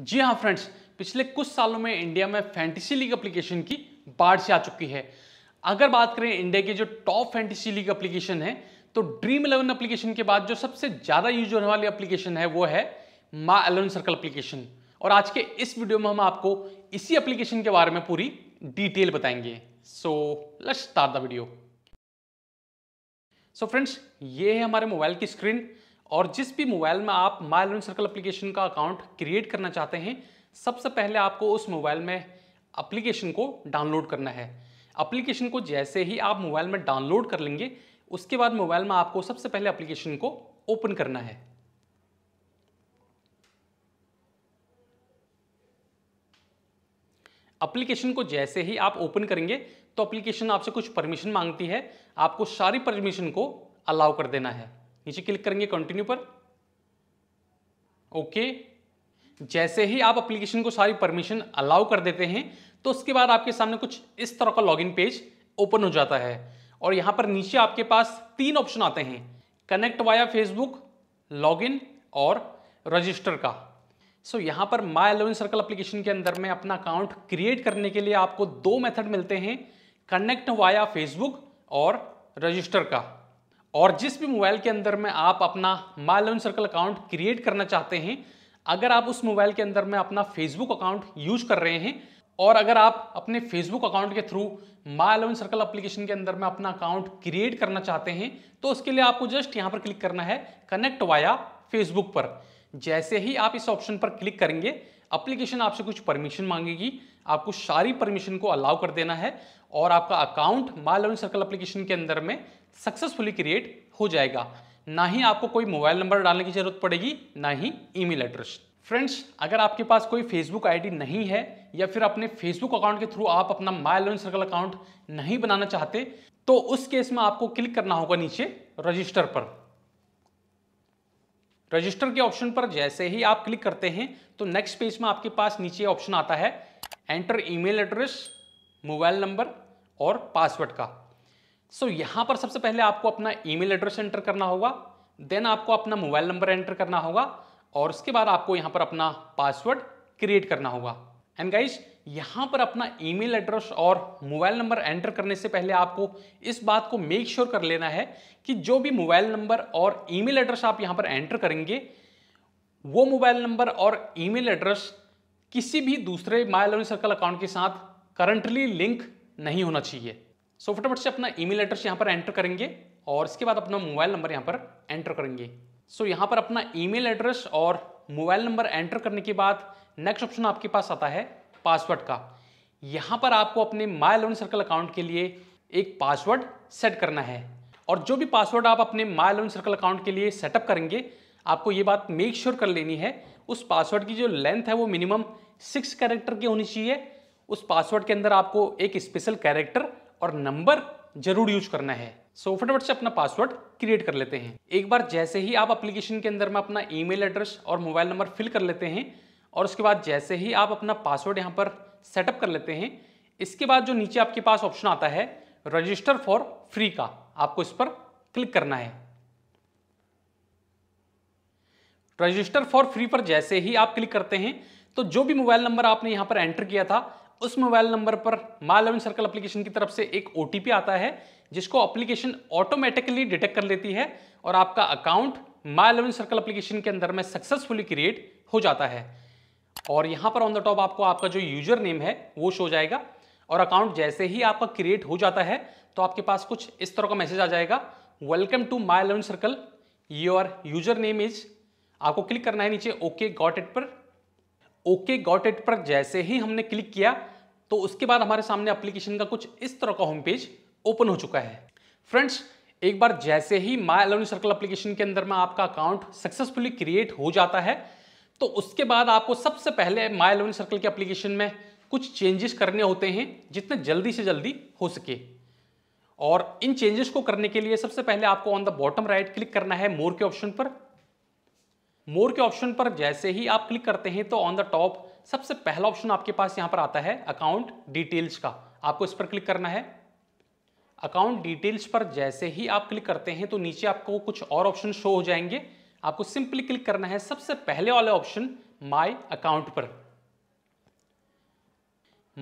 जी हाँ फ्रेंड्स पिछले कुछ सालों में इंडिया में फैंटेसी लीग एप्लीकेशन की बाढ़ से आ चुकी है अगर बात करें इंडिया के जो टॉप फैंटेसी लीग एप्लीकेशन है तो ड्रीम इलेवन एप्लीकेशन के बाद जो सबसे ज़्यादा यूज होने वाली एप्लीकेशन है वो है मा एलेवन सर्कल एप्लीकेशन और आज के इस वीडियो में हम आपको इसी एप्लीकेशन के बारे में पूरी डिटेल बताएंगे so let's start the video so friends ये है हमारे मोबाइल की स्क्रीन और जिस भी मोबाइल में आप माई लर्न सर्कल अप्लीकेशन का अकाउंट क्रिएट करना चाहते हैं सबसे पहले आपको उस मोबाइल में अप्लीकेशन को डाउनलोड करना है अप्लीकेशन को जैसे ही आप मोबाइल में डाउनलोड कर लेंगे उसके बाद मोबाइल में आपको सबसे पहले अप्लीकेशन को ओपन करना है अप्लीकेशन को जैसे ही आप ओपन करेंगे तो अप्लीकेशन आपसे कुछ परमिशन मांगती है आपको सारी परमिशन को अलाउ कर देना है नीचे क्लिक करेंगे कंटिन्यू पर ओके जैसे ही आप एप्लीकेशन को सारी परमिशन अलाउ कर देते हैं तो उसके बाद आपके सामने कुछ इस तरह का लॉगिन पेज ओपन हो जाता है और यहां पर नीचे आपके पास तीन ऑप्शन आते हैं कनेक्ट वाया फेसबुक लॉगिन और रजिस्टर का सो so, यहां पर माई अलेवन सर्कल अप्लीकेशन के अंदर में अपना अकाउंट क्रिएट करने के लिए आपको दो मेथड मिलते हैं कनेक्ट वाया फेसबुक और रजिस्टर का और जिस भी मोबाइल के अंदर में आप अपना my learn circle account create करना चाहते हैं अगर आप उस मोबाइल के अंदर में अपना फेसबुक अकाउंट यूज कर रहे हैं और अगर आप अपने फेसबुक अकाउंट के through my eleven circle application के अंदर में अपना अकाउंट क्रिएट करना चाहते हैं तो उसके लिए आपको जस्ट यहाँ पर क्लिक करना है कनेक्ट वाया फेसबुक पर जैसे ही आप इस ऑप्शन पर क्लिक करेंगे अप्लीकेशन आपसे कुछ परमिशन मांगेगी आपको सारी परमिशन को अलाउ कर देना है और आपका account my learning circle application के अंदर में सक्सेसफुली क्रिएट हो जाएगा ना ही आपको कोई मोबाइल नंबर डालने की जरूरत पड़ेगी ना ही ईमेल एड्रेस फ्रेंड्स अगर आपके पास कोई फेसबुक आईडी नहीं है या फिर अपने फेसबुक अकाउंट के थ्रू आप अपना माई लर्न सर्कल अकाउंट नहीं बनाना चाहते तो उस केस में आपको क्लिक करना होगा नीचे रजिस्टर पर रजिस्टर के ऑप्शन पर जैसे ही आप क्लिक करते हैं तो नेक्स्ट पेज में आपके पास नीचे ऑप्शन आता है enter email address mobile number और पासवर्ड का सो so, यहाँ पर सबसे पहले आपको अपना ईमेल एड्रेस एंटर करना होगा देन आपको अपना मोबाइल नंबर एंटर करना होगा और उसके बाद आपको यहाँ पर अपना पासवर्ड क्रिएट करना होगा एंड गाइस यहां पर अपना ईमेल एड्रेस और मोबाइल नंबर एंटर करने से पहले आपको इस बात को मेक श्योर sure कर लेना है कि जो भी मोबाइल नंबर और ईमेल एड्रेस आप यहां पर एंटर करेंगे वो मोबाइल नंबर और ईमेल एड्रेस किसी भी दूसरे माई लर्निंग सर्कल अकाउंट के साथ करंटली लिंक नहीं होना चाहिए सो so, फटाफट से अपना ईमेल एड्रेस यहाँ पर एंटर करेंगे और इसके बाद अपना मोबाइल नंबर यहाँ पर एंटर करेंगे सो so, यहाँ पर अपना ईमेल एड्रेस और मोबाइल नंबर एंटर करने के बाद नेक्स्ट ऑप्शन आपके पास आता है पासवर्ड का यहां पर आपको अपने माई लोन सर्कल अकाउंट के लिए एक पासवर्ड सेट करना है और जो भी पासवर्ड आप अपने माई लोन सर्कल अकाउंट के लिए सेटअप करेंगे आपको ये बात मेक श्योर sure कर लेनी है उस पासवर्ड की जो लेंथ है वो मिनिमम सिक्स कैरेक्टर की होनी चाहिए उस पासवर्ड के अंदर आपको एक स्पेशल कैरेक्टर और नंबर जरूर यूज करना है सो so, फटाफट से अपना पासवर्ड क्रिएट कर लेते हैं एक बार जैसे ही आप एप्लीकेशन के अंदर में अपना ईमेल एड्रेस और मोबाइल नंबर फिल कर लेते हैं और उसके बाद जैसे ही आप अपना पासवर्ड यहाँ पर सेटअप कर लेते हैं इसके बाद जो नीचे आपके पास ऑप्शन आता है रजिस्टर फॉर फ्री का आपको इस पर क्लिक करना है रजिस्टर फॉर फ्री पर जैसे ही आप क्लिक करते हैं तो जो भी मोबाइल नंबर आपने यहां पर एंटर किया था उस मोबाइल नंबर पर माई लेवन सर्कल एप्लीकेशन की तरफ से एक ओ आता है जिसको एप्लीकेशन ऑटोमेटिकली डिटेक्ट कर लेती है और आपका account my eleven circle application के अंदर में सक्सेसफुली क्रिएट हो जाता है और यहां पर ऑन द टॉप आपको आपका जो यूजर नेम है वो शो जाएगा और अकाउंट जैसे ही आपका क्रिएट हो जाता है तो आपके पास कुछ इस तरह का मैसेज आ जाएगा welcome to my learn circle your user name is आपको क्लिक करना है नीचे ओके गॉट इट पर ओके गॉट इट पर जैसे ही हमने क्लिक किया तो उसके बाद हमारे सामने एप्लीकेशन का कुछ इस तरह का होम पेज ओपन हो चुका है फ्रेंड्स एक बार जैसे ही माई अलेवन सर्कल एप्लीकेशन के अंदर में आपका अकाउंट सक्सेसफुली क्रिएट हो जाता है तो उसके बाद आपको सबसे पहले माई लेवल सर्कल के एप्लीकेशन में कुछ चेंजेस करने होते हैं जितने जल्दी से जल्दी हो सके और इन चेंजेस को करने के लिए सबसे पहले आपको on the bottom right click करना है मोर के ऑप्शन पर मोर के ऑप्शन पर जैसे ही आप क्लिक करते हैं तो ऑन द टॉप सबसे पहला ऑप्शन आपके पास यहां पर आता है अकाउंट डिटेल्स का आपको इस पर क्लिक करना है अकाउंट डिटेल्स पर जैसे ही आप क्लिक करते हैं तो नीचे आपको कुछ और ऑप्शन शो हो जाएंगे आपको सिंपली क्लिक करना है सबसे पहले वाले ऑप्शन माय अकाउंट पर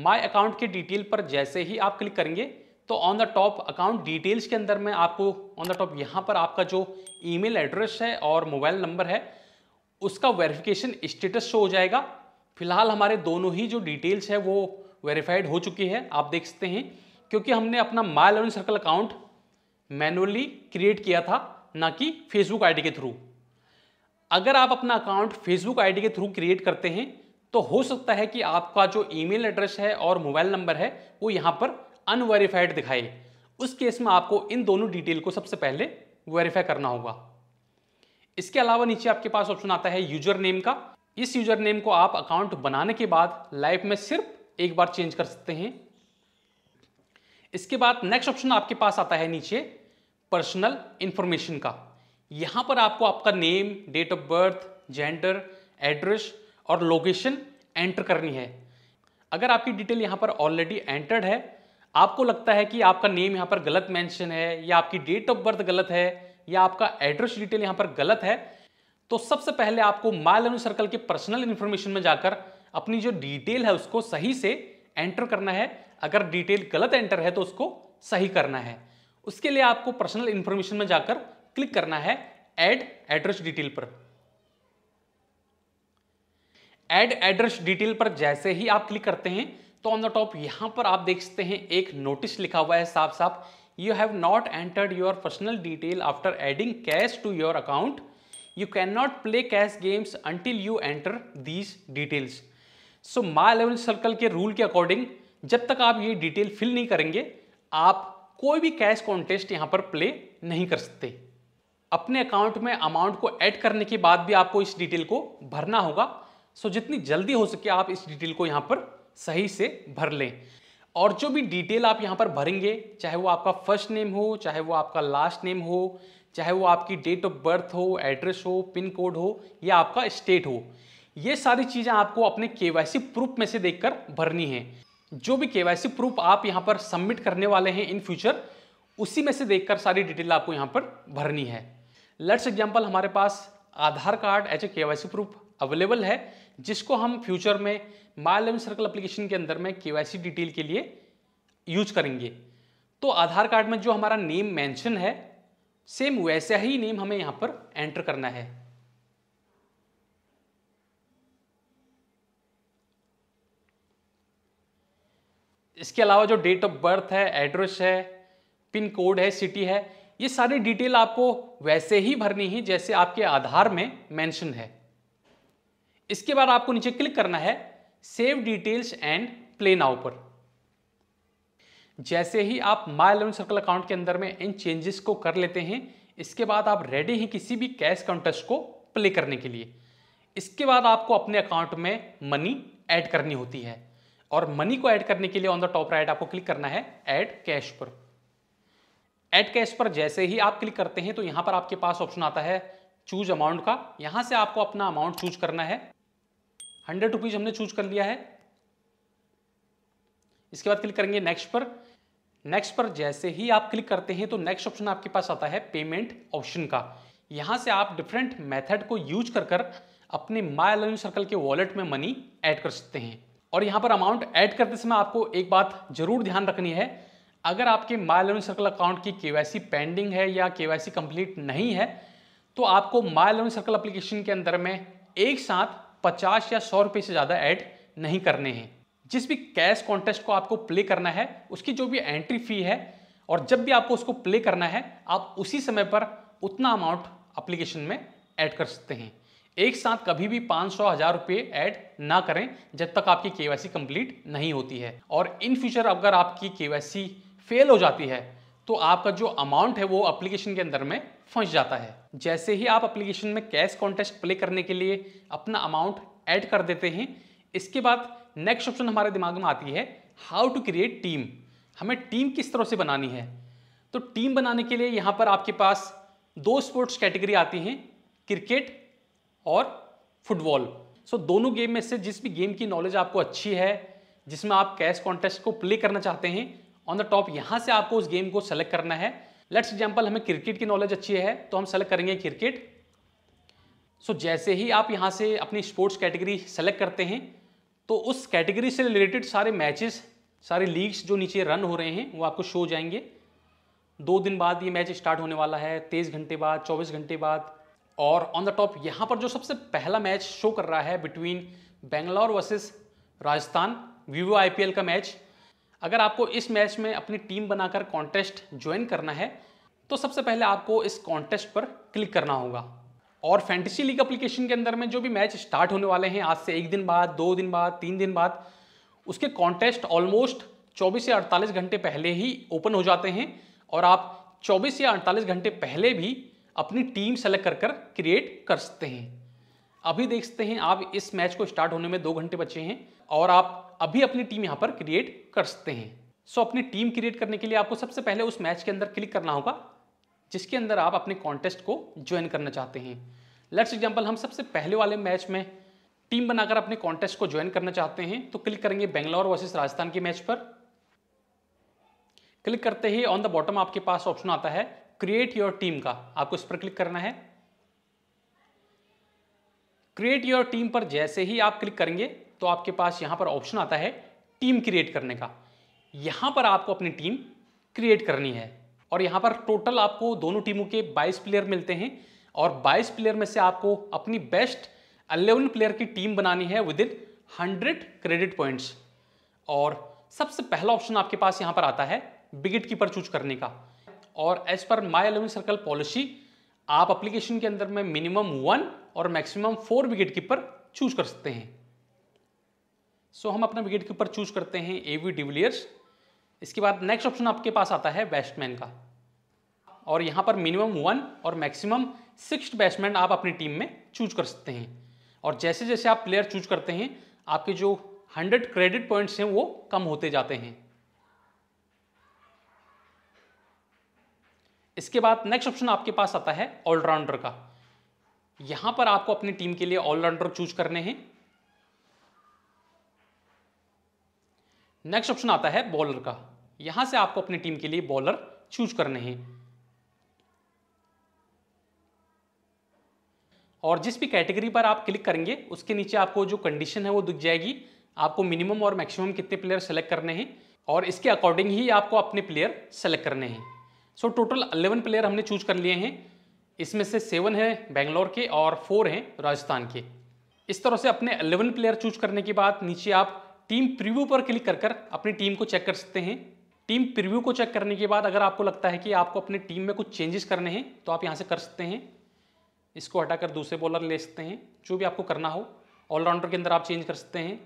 माय अकाउंट के डिटेल पर जैसे ही आप क्लिक करेंगे तो on the top account details के अंदर में आपको ऑन द टॉप यहाँ पर आपका जो ईमेल एड्रेस है और मोबाइल नंबर है उसका वेरिफिकेशन स्टेटस शो हो जाएगा फिलहाल हमारे दोनों ही जो डिटेल्स है वो वेरीफाइड हो चुकी है आप देख सकते हैं क्योंकि हमने अपना my learning circle account manually create किया था ना कि फेसबुक आईडी के थ्रू अगर आप अपना अकाउंट फेसबुक आईडी के थ्रू क्रिएट करते हैं तो हो सकता है कि आपका जो ईमेल एड्रेस है और मोबाइल नंबर है वो यहाँ पर अनवेरीफाइड दिखाए उस केस में आपको इन दोनों डिटेल को सबसे पहले वेरीफाई करना होगा इसके अलावा नीचे आपके पास ऑप्शन आता है यूजर नेम का इस यूजर नेम को आप अकाउंट बनाने के बाद लाइफ में सिर्फ एक बार चेंज कर सकते हैं इसके बाद नेक्स्ट ऑप्शन आपके पास आता है नीचे पर्सनल इंफॉर्मेशन का यहाँ पर आपको आपका name date of birth gender address और लोकेशन एंटर करनी है अगर आपकी डिटेल यहाँ पर ऑलरेडी एंटर्ड है आपको लगता है कि आपका नेम यहाँ पर गलत मेंशन है या आपकी डेट ऑफ बर्थ गलत है या आपका एड्रेस डिटेल यहाँ पर गलत है तो सबसे पहले आपको माई लेवन सर्कल के पर्सनल इन्फॉर्मेशन में जाकर अपनी जो डिटेल है उसको सही से एंटर करना है अगर डिटेल गलत एंटर है तो उसको सही करना है उसके लिए आपको पर्सनल इन्फॉर्मेशन में जाकर क्लिक करना है एड एड्रेस डिटेल पर एड एड्रेस डिटेल पर जैसे ही आप क्लिक करते हैं तो ऑन द टॉप यहां पर आप देखते हैं एक नोटिस लिखा हुआ है साफ साफ you have not entered your personal detail after adding cash to your account you can not play cash games until you enter these details so my level circle के रूल के अकॉर्डिंग जब तक आप ये डिटेल फिल नहीं करेंगे आप कोई भी कैश कॉन्टेस्ट यहाँ पर प्ले नहीं कर सकते अपने अकाउंट में अमाउंट को ऐड करने के बाद भी आपको इस डिटेल को भरना होगा सो जितनी जल्दी हो सके आप इस डिटेल को यहाँ पर सही से भर लें और जो भी डिटेल आप यहाँ पर भरेंगे चाहे वो आपका फर्स्ट नेम हो चाहे वो आपका लास्ट नेम हो चाहे वो आपकी डेट ऑफ बर्थ हो एड्रेस हो पिन कोड हो या आपका स्टेट हो ये सारी चीज़ें आपको अपने के प्रूफ में से देखकर भरनी है जो भी के प्रूफ आप यहाँ पर सबमिट करने वाले हैं इन फ्यूचर उसी में से देखकर सारी डिटेल आपको यहाँ पर भरनी है लेट्स एग्जाम्पल हमारे पास आधार कार्ड एज ए के प्रूफ अवेलेबल है जिसको हम फ्यूचर में माई सर्कल एप्लीकेशन के अंदर में के डिटेल के लिए यूज करेंगे तो आधार कार्ड में जो हमारा नेम मेंशन है सेम वैसा ही नेम हमें यहाँ पर एंटर करना है इसके अलावा जो डेट ऑफ बर्थ है एड्रेस है पिन कोड है सिटी है ये सारी डिटेल आपको वैसे ही भरनी है जैसे आपके आधार में मेंशन है इसके बाद आपको नीचे क्लिक करना है save details and play now पर जैसे ही आप माई इलेवन सर्कल अकाउंट के अंदर में इन चेंजेस को कर लेते हैं इसके बाद आप रेडी हैं किसी भी कैश काउंटेस्ट को प्ले करने के लिए इसके बाद आपको अपने अकाउंट में मनी ऐड करनी होती है और मनी को ऐड करने के लिए ऑन द टॉप राइट आपको क्लिक करना है ऐड कैश पर एड कैश पर जैसे ही आप क्लिक करते हैं तो यहां पर आपके पास ऑप्शन आता है चूज अमाउंट का यहां से आपको अपना अमाउंट चूज करना है हंड्रेड रुपीज़ हमने चूज कर लिया है इसके बाद क्लिक करेंगे नेक्स्ट पर नेक्स्ट पर जैसे ही आप क्लिक करते हैं तो नेक्स्ट ऑप्शन आपके पास आता है पेमेंट ऑप्शन का यहां से आप डिफरेंट मेथड को यूज कर कर अपने माई अलाइन सर्कल के वॉलेट में मनी ऐड कर सकते हैं और यहां पर अमाउंट ऐड करते समय आपको एक बात जरूर ध्यान रखनी है अगर आपके माई लर्निंग सर्कल अकाउंट की के पेंडिंग है या के कंप्लीट नहीं है तो आपको माई अलेवन सर्कल अप्लीकेशन के अंदर में एक साथ पचास या सौ रुपये से ज़्यादा ऐड नहीं करने हैं जिस भी कैश कॉन्टेस्ट को आपको प्ले करना है उसकी जो भी एंट्री फी है और जब भी आपको उसको प्ले करना है आप उसी समय पर उतना अमाउंट अप्लीकेशन में ऐड कर सकते हैं एक साथ कभी भी पाँच सौ हज़ार रुपये ऐड ना करें जब तक आपकी के कंप्लीट नहीं होती है और इन फ्यूचर अगर आपकी के फेल हो जाती है तो आपका जो अमाउंट है वो अप्लीकेशन के अंदर में फंस जाता है जैसे ही आप अप्लीकेशन में कैश कॉन्टेस्ट प्ले करने के लिए अपना अमाउंट ऐड कर देते हैं इसके बाद नेक्स्ट ऑप्शन हमारे दिमाग में आती है हाउ टू क्रिएट टीम हमें टीम किस तरह से बनानी है तो टीम बनाने के लिए यहाँ पर आपके पास दो स्पोर्ट्स कैटेगरी आती हैं क्रिकेट और फुटबॉल सो so, दोनों गेम में से जिस भी गेम की नॉलेज आपको अच्छी है जिसमें आप कैश कॉन्टेस्ट को प्ले करना चाहते हैं ऑन द टॉप यहाँ से आपको उस गेम को सेलेक्ट करना है लेट्स एग्जाम्पल हमें क्रिकेट की नॉलेज अच्छी है तो हम सेलेक्ट करेंगे क्रिकेट सो so, जैसे ही आप यहाँ से अपनी स्पोर्ट्स कैटेगरी सेलेक्ट करते हैं तो उस कैटेगरी से रिलेटेड सारे मैचेस सारे लीग्स जो नीचे रन हो रहे हैं वो आपको शो हो जाएंगे दो दिन बाद ये मैच स्टार्ट होने वाला है तेईस घंटे बाद चौबीस घंटे बाद और ऑन द टॉप यहाँ पर जो सबसे पहला मैच शो कर रहा है between Bangalore versus Rajasthan Vivo IPL का मैच अगर आपको इस मैच में अपनी टीम बनाकर कॉन्टेस्ट ज्वाइन करना है तो सबसे पहले आपको इस कॉन्टेस्ट पर क्लिक करना होगा और फैंटेसी लीग अप्लीकेशन के अंदर में जो भी मैच स्टार्ट होने वाले हैं आज से एक दिन बाद दो दिन बाद तीन दिन बाद उसके कॉन्टेस्ट ऑलमोस्ट 24 से 48 घंटे पहले ही ओपन हो जाते हैं और आप 24 से 48 घंटे पहले भी अपनी टीम सेलेक्ट कर कर क्रिएट कर सकते हैं अभी देखते हैं आप इस मैच को स्टार्ट होने में दो घंटे बचे हैं और आप अभी अपनी टीम यहां पर क्रिएट कर सकते हैं सो अपनी टीम क्रिएट करने के लिए आपको सबसे पहले उस मैच के अंदर क्लिक करना होगा जिसके अंदर आप अपने कॉन्टेस्ट को ज्वाइन करना चाहते हैं लेट्स एग्जाम्पल हम सबसे पहले वाले मैच में टीम बनाकर अपने कॉन्टेस्ट को ज्वाइन करना चाहते हैं तो क्लिक करेंगे बेंगलोर वर्सेस राजस्थान के मैच पर क्लिक करते ही ऑन द बॉटम आपके पास ऑप्शन आता है क्रिएट योर टीम का आपको इस पर क्लिक करना है क्रिएट योर टीम पर जैसे ही आप क्लिक करेंगे तो आपके पास यहाँ पर ऑप्शन आता है टीम क्रिएट करने का यहाँ पर आपको अपनी टीम क्रिएट करनी है और यहाँ पर टोटल आपको दोनों टीमों के 22 प्लेयर मिलते हैं और 22 प्लेयर में से आपको अपनी बेस्ट 11 प्लेयर की टीम बनानी है within hundred credit points और सबसे पहला ऑप्शन आपके पास यहाँ पर आता है विकेट कीपर चूज करने का और as per my eleven circle policy आप एप्लीकेशन के अंदर में मिनिमम वन और maximum four wicket keeper choose कर सकते हैं सो हम अपना विकेट कीपर चूज करते हैं ए वी डिविलियर्स इसके बाद नेक्स्ट ऑप्शन आपके पास आता है बैट्समैन का और यहाँ पर मिनिमम वन और मैक्सिमम सिक्स बैट्समैन आप अपनी टीम में चूज कर सकते हैं और जैसे जैसे आप प्लेयर चूज करते हैं आपके जो हंड्रेड क्रेडिट पॉइंट्स हैं वो कम होते जाते हैं इसके बाद नेक्स्ट ऑप्शन आपके पास आता है ऑलराउंडर का यहाँ पर आपको अपनी टीम के लिए ऑलराउंडर चूज करने हैं नेक्स्ट ऑप्शन आता है बॉलर का यहां से आपको अपनी टीम के लिए बॉलर चूज करने हैं और जिस भी कैटेगरी पर आप क्लिक करेंगे उसके नीचे आपको जो कंडीशन है वो दिख जाएगी आपको मिनिमम और मैक्सिमम कितने प्लेयर सेलेक्ट करने हैं और इसके अकॉर्डिंग ही आपको अपने प्लेयर सेलेक्ट करने हैं सो टोटल अलेवन प्लेयर हमने चूज कर लिए हैं इसमें से सेवन है बेंगलोर के और फोर हैं राजस्थान के इस तरह से अपने अलेवन प्लेयर चूज करने के बाद नीचे आप टीम प्रीव्यू पर क्लिक कर कर अपनी टीम को चेक कर सकते हैं टीम प्रीव्यू को चेक करने के बाद अगर आपको लगता है कि आपको अपनी टीम में कुछ चेंजेस करने हैं तो आप यहाँ से कर सकते हैं इसको हटाकर दूसरे बॉलर ले सकते हैं जो भी आपको करना हो ऑलराउंडर के अंदर आप चेंज कर सकते हैं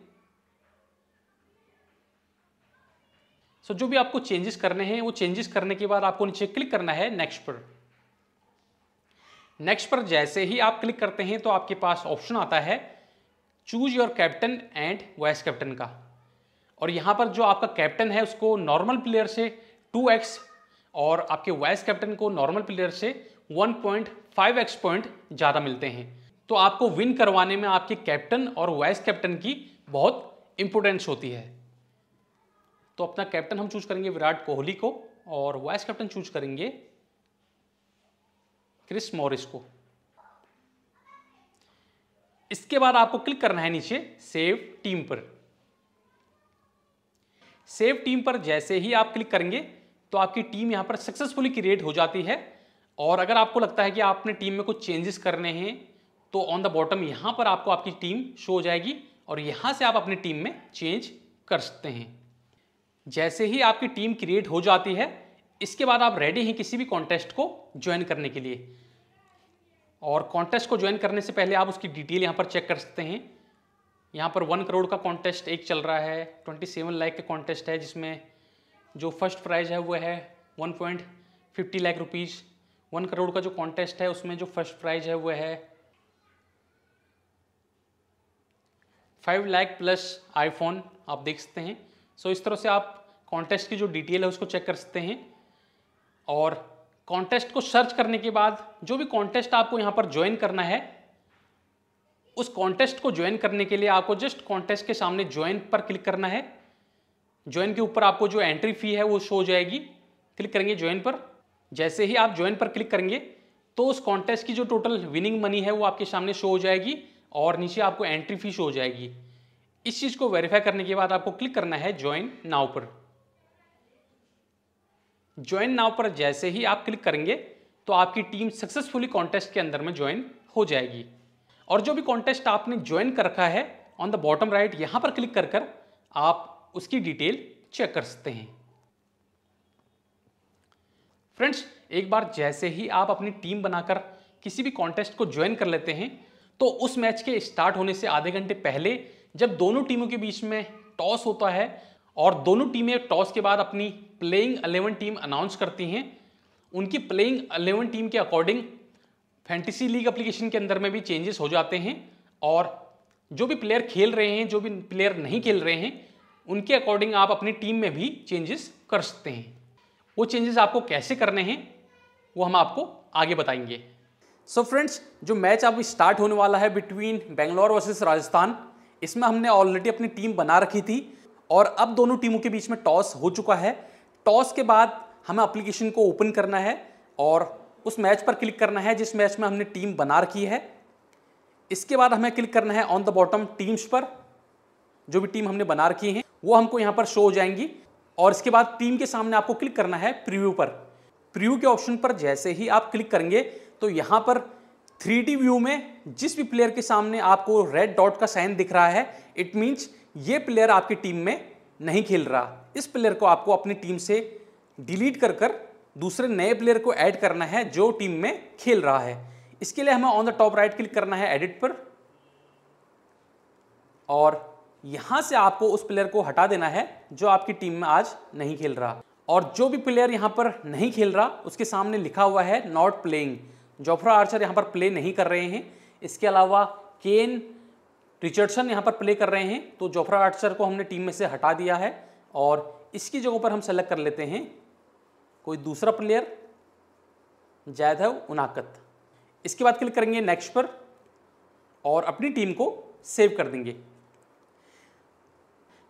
सो so, जो भी आपको चेंजेस करने हैं वो चेंजेस करने के बाद आपको नीचे क्लिक करना है नेक्स्ट पर नेक्स्ट पर जैसे ही आप क्लिक करते हैं तो आपके पास ऑप्शन आता है choose your captain and vice captain का और यहाँ पर जो आपका कैप्टन है उसको नॉर्मल प्लेयर से 2x और आपके वाइस कैप्टन को नॉर्मल प्लेयर से 1.5x पॉइंट ज़्यादा मिलते हैं तो आपको विन करवाने में आपके कैप्टन और वाइस कैप्टन की बहुत इंपोर्टेंस होती है तो अपना कैप्टन हम चूज करेंगे विराट कोहली को और वाइस कैप्टन चूज करेंगे क्रिस मॉरिस को इसके बाद आपको क्लिक करना है नीचे सेव टीम पर सेव टीम पर जैसे ही आप क्लिक करेंगे तो आपकी टीम यहां पर सक्सेसफुली क्रिएट हो जाती है और अगर आपको लगता है कि आपने टीम में कुछ चेंजेस करने हैं तो ऑन द बॉटम यहां पर आपको आपकी टीम शो हो जाएगी और यहां से आप अपनी टीम में चेंज कर सकते हैं जैसे ही आपकी टीम क्रिएट हो जाती है इसके बाद आप रेडी हैं किसी भी कॉन्टेस्ट को ज्वाइन करने के लिए और कॉन्टेस्ट को ज्वाइन करने से पहले आप उसकी डिटेल यहाँ पर चेक कर सकते हैं यहाँ पर वन करोड़ का कॉन्टेस्ट एक चल रहा है ट्वेंटी सेवन लाख का कॉन्टेस्ट है जिसमें जो फर्स्ट प्राइज़ है वह है one point fifty lakh rupees one crore का जो कॉन्टेस्ट है उसमें जो फर्स्ट प्राइज़ है वह है फाइव लाख प्लस आईफोन आप देख सकते हैं सो so, इस तरह से आप कॉन्टेस्ट की जो डिटेल है उसको चेक कर सकते हैं और कॉन्टेस्ट को सर्च करने के बाद जो भी कॉन्टेस्ट आपको यहाँ पर ज्वाइन करना है उस कॉन्टेस्ट को ज्वाइन करने के लिए आपको जस्ट कॉन्टेस्ट के सामने ज्वाइन पर क्लिक करना है ज्वाइन के ऊपर आपको जो एंट्री फी है वो शो हो जाएगी क्लिक करेंगे ज्वाइन पर जैसे ही आप ज्वाइन पर क्लिक करेंगे तो उस कॉन्टेस्ट की जो टोटल विनिंग मनी है वो आपके सामने शो हो जाएगी और नीचे आपको एंट्री फी शो हो जाएगी इस चीज़ को वेरीफाई करने के बाद आपको क्लिक करना है ज्वाइन नाव पर ज्वाइन नाव पर जैसे ही आप क्लिक करेंगे तो आपकी टीम सक्सेसफुली कॉन्टेस्ट के अंदर में ज्वाइन हो जाएगी और जो भी कॉन्टेस्ट आपने ज्वाइन कर रखा है ऑन द बॉटम राइट यहाँ पर क्लिक कर कर आप उसकी डिटेल चेक कर सकते हैं फ्रेंड्स एक बार जैसे ही आप अपनी टीम बनाकर किसी भी कॉन्टेस्ट को ज्वाइन कर लेते हैं तो उस मैच के स्टार्ट होने से आधे घंटे पहले जब दोनों टीमों के बीच में टॉस होता है और दोनों टीमें टॉस के बाद अपनी प्लेइंग अलेवन टीम अनाउंस करती हैं उनकी प्लेइंग अलेवन टीम के अकॉर्डिंग फैंटेसी लीग एप्लीकेशन के अंदर में भी चेंजेस हो जाते हैं और जो भी प्लेयर खेल रहे हैं जो भी प्लेयर नहीं खेल रहे हैं उनके अकॉर्डिंग आप अपनी टीम में भी चेंजेस कर सकते हैं वो चेंजेस आपको कैसे करने हैं वो हम आपको आगे बताएंगे सो so फ्रेंड्स जो मैच अब स्टार्ट होने वाला है बिटवीन बेंगलोर वर्सेस राजस्थान इसमें हमने ऑलरेडी अपनी टीम बना रखी थी और अब दोनों टीमों के बीच में टॉस हो चुका है टॉस के बाद हमें अप्लीकेशन को ओपन करना है और उस मैच पर क्लिक करना है जिस मैच में हमने टीम बना रखी है इसके बाद हमें क्लिक करना है ऑन द बॉटम टीम्स पर जो भी टीम हमने बना रखी है वो हमको यहाँ पर शो हो जाएंगी और इसके बाद टीम के सामने आपको क्लिक करना है प्रीव्यू पर प्रीव्यू के ऑप्शन पर जैसे ही आप क्लिक करेंगे तो यहाँ पर थ्री व्यू में जिस भी प्लेयर के सामने आपको रेड डॉट का साइन दिख रहा है इट मीन्स ये प्लेयर आपकी टीम में नहीं खेल रहा इस प्लेयर को आपको अपनी टीम से डिलीट कर कर दूसरे नए प्लेयर को ऐड करना है जो टीम में खेल रहा है इसके लिए हमें on the top right click करना है एडिट पर और यहां से आपको उस प्लेयर को हटा देना है जो आपकी टीम में आज नहीं खेल रहा और जो भी प्लेयर यहां पर नहीं खेल रहा उसके सामने लिखा हुआ है नॉट प्लेइंग जोफ्रा आर्चर यहां पर प्ले नहीं कर रहे हैं इसके अलावा केन रिचर्डसन यहां पर प्ले कर रहे हैं तो जोफ्रा आर्चर को हमने टीम में से हटा दिया है और इसकी जगह पर हम सेलेक्ट कर लेते हैं कोई दूसरा प्लेयर जायदव उनाकत इसके बाद क्लिक करेंगे नेक्स्ट पर और अपनी टीम को सेव कर देंगे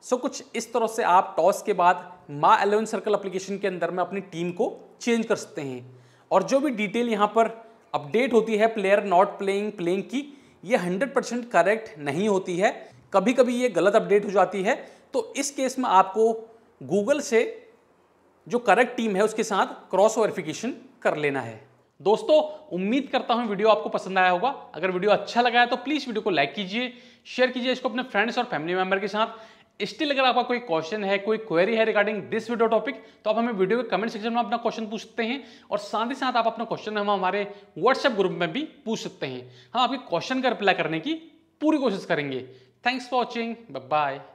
सो so, कुछ इस तरह से आप टॉस के बाद माँ एलेवन सर्कल एप्लीकेशन के अंदर में अपनी टीम को चेंज कर सकते हैं और जो भी डिटेल यहाँ पर अपडेट होती है प्लेयर नॉट प्लेइंग प्लेइंग की ये 100 परसेंट करेक्ट नहीं होती है कभी कभी ये गलत अपडेट हो जाती है तो इस केस में आपको गूगल से जो करेक्ट टीम है उसके साथ क्रॉस वेरिफिकेशन कर लेना है दोस्तों उम्मीद करता हूं वीडियो आपको पसंद आया होगा अगर वीडियो अच्छा लगा है तो प्लीज़ वीडियो को लाइक कीजिए शेयर कीजिए इसको अपने फ्रेंड्स और फैमिली मेंबर के साथ स्टिल अगर आपका कोई क्वेश्चन है कोई क्वेरी है रिगार्डिंग दिस वीडियो टॉपिक तो आप हमें वीडियो के कमेंट सेक्शन में अपना क्वेश्चन पूछ सकते हैं और साथ ही साथ आप अपना क्वेश्चन हम हमारे व्हाट्सएप ग्रुप में भी पूछ सकते हैं हम आपके क्वेश्चन का रिप्लाई करने की पूरी कोशिश करेंगे थैंक्स फॉर वॉचिंग बाय